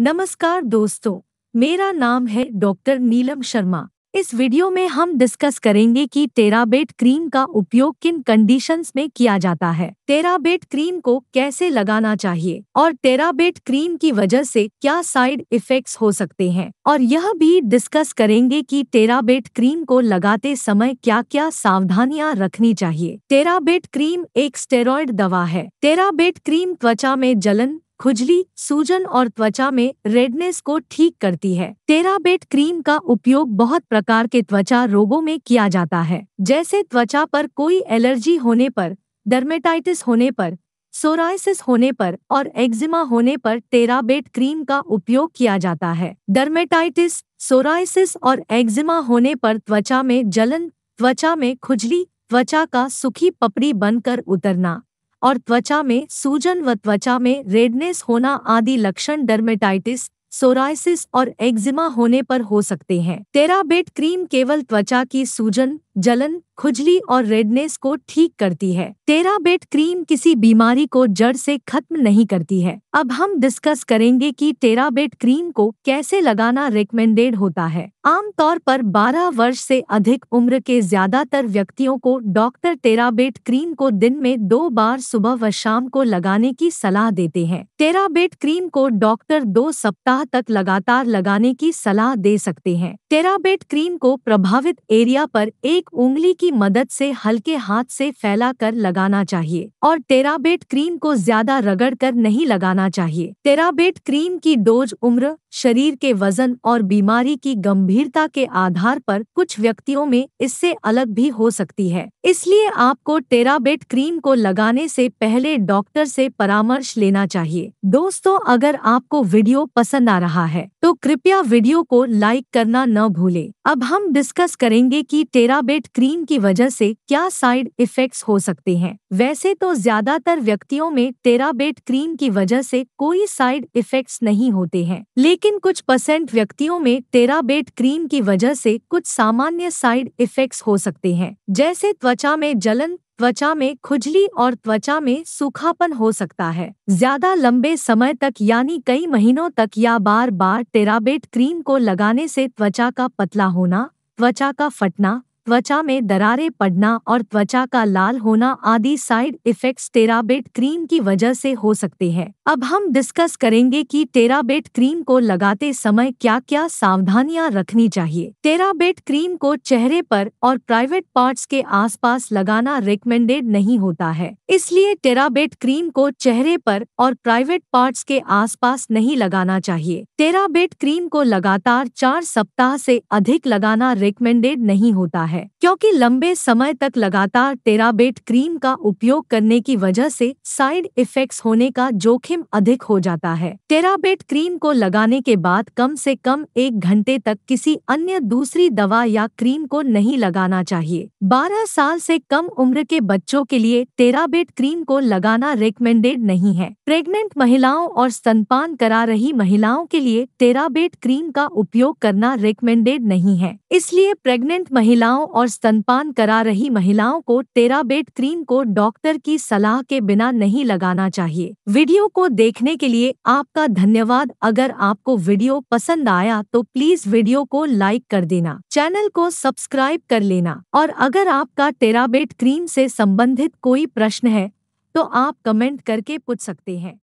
नमस्कार दोस्तों मेरा नाम है डॉक्टर नीलम शर्मा इस वीडियो में हम डिस्कस करेंगे कि टेराबेट क्रीम का उपयोग किन कंडीशंस में किया जाता है टेराबेट क्रीम को कैसे लगाना चाहिए और टेराबेट क्रीम की वजह से क्या साइड इफेक्ट्स हो सकते हैं और यह भी डिस्कस करेंगे कि टेराबेट क्रीम को लगाते समय क्या क्या सावधानियां रखनी चाहिए टेराबेट क्रीम एक स्टेरॉयड दवा है टेराबेट क्रीम त्वचा में जलन खुजली सूजन और त्वचा में रेडनेस को ठीक करती है टेराबेट क्रीम का उपयोग बहुत प्रकार के त्वचा रोगों में किया जाता है जैसे त्वचा पर कोई एलर्जी होने पर डर्मेटाइटिस होने पर सोराइसिस होने पर और एक्जिमा होने पर टेराबेट क्रीम का उपयोग किया जाता है डर्मेटाइटिस सोराइसिस और एक्जिमा होने पर त्वचा में जलन त्वचा में खुजली त्वचा का सुखी पपड़ी बनकर उतरना और त्वचा में सूजन व त्वचा में रेडनेस होना आदि लक्षण डर्मेटाइटिस सोराइसिस और एक्जिमा होने पर हो सकते हैं टेराबेट क्रीम केवल त्वचा की सूजन जलन खुजली और रेडनेस को ठीक करती है तेरा बेट क्रीम किसी बीमारी को जड़ से खत्म नहीं करती है अब हम डिस्कस करेंगे कि टेरा बेट क्रीम को कैसे लगाना रिकमेंडेड होता है आमतौर पर 12 वर्ष से अधिक उम्र के ज्यादातर व्यक्तियों को डॉक्टर टेराबेट क्रीम को दिन में दो बार सुबह व शाम को लगाने की सलाह देते हैं टेराबेट क्रीम को डॉक्टर दो सप्ताह तक लगातार लगाने की सलाह दे सकते हैं टेराबेट क्रीम को प्रभावित एरिया पर एक एक उंगली की मदद से हल्के हाथ से फैला कर लगाना चाहिए और टेराबेट क्रीम को ज्यादा रगड़ कर नहीं लगाना चाहिए टेराबेट क्रीम की डोज उम्र शरीर के वजन और बीमारी की गंभीरता के आधार पर कुछ व्यक्तियों में इससे अलग भी हो सकती है इसलिए आपको टेराबेट क्रीम को लगाने से पहले डॉक्टर से परामर्श लेना चाहिए दोस्तों अगर आपको वीडियो पसंद आ रहा है तो कृपया वीडियो को लाइक करना न भूले अब हम डिस्कस करेंगे कि टेराबेट क्रीम की वजह से क्या साइड इफेक्ट्स हो सकते हैं वैसे तो ज्यादातर व्यक्तियों में टेराबेट क्रीम की वजह से कोई साइड इफेक्ट्स नहीं होते हैं लेकिन कुछ परसेंट व्यक्तियों में टेराबेट क्रीम की वजह से कुछ सामान्य साइड इफेक्ट्स हो सकते हैं जैसे त्वचा में जलन त्वचा में खुजली और त्वचा में सूखापन हो सकता है ज्यादा लंबे समय तक यानी कई महीनों तक या बार बार टेराबेट क्रीम को लगाने से त्वचा का पतला होना त्वचा का फटना त्वचा में दरारें पड़ना और त्वचा का लाल होना आदि साइड इफेक्ट्स टेराबेट क्रीम की वजह से हो सकते हैं अब हम डिस्कस करेंगे कि टेराबेट क्रीम को लगाते समय क्या क्या सावधानियां रखनी चाहिए टेराबेट क्रीम को चेहरे पर और प्राइवेट पार्ट्स के आसपास लगाना रिकमेंडेड नहीं होता है इसलिए टेराबेट क्रीम को चेहरे पर और प्राइवेट पार्ट्स के आसपास नहीं लगाना चाहिए टेराबेट क्रीम को लगातार चार सप्ताह से अधिक लगाना रिकमेंडेड नहीं होता है है क्योंकि लंबे समय तक लगातार टेराबेट क्रीम का उपयोग करने की वजह से साइड इफेक्ट्स होने का जोखिम अधिक हो जाता है टेराबेट क्रीम को लगाने के बाद कम से कम एक घंटे तक किसी अन्य दूसरी दवा या क्रीम को नहीं लगाना चाहिए 12 साल से कम उम्र के बच्चों के लिए टेराबेट क्रीम को लगाना रिकमेंडेड नहीं है प्रेग्नेंट महिलाओं और स्तनपान करा रही महिलाओं के लिए टेराबेट क्रीम का उपयोग करना रिकमेंडेड नहीं है इसलिए प्रेग्नेंट महिलाओं महिलाओं और स्तनपान करा रही महिलाओं को टेराबेट क्रीम को डॉक्टर की सलाह के बिना नहीं लगाना चाहिए वीडियो को देखने के लिए आपका धन्यवाद अगर आपको वीडियो पसंद आया तो प्लीज वीडियो को लाइक कर देना चैनल को सब्सक्राइब कर लेना और अगर आपका टेराबेट क्रीम से संबंधित कोई प्रश्न है तो आप कमेंट करके पूछ सकते हैं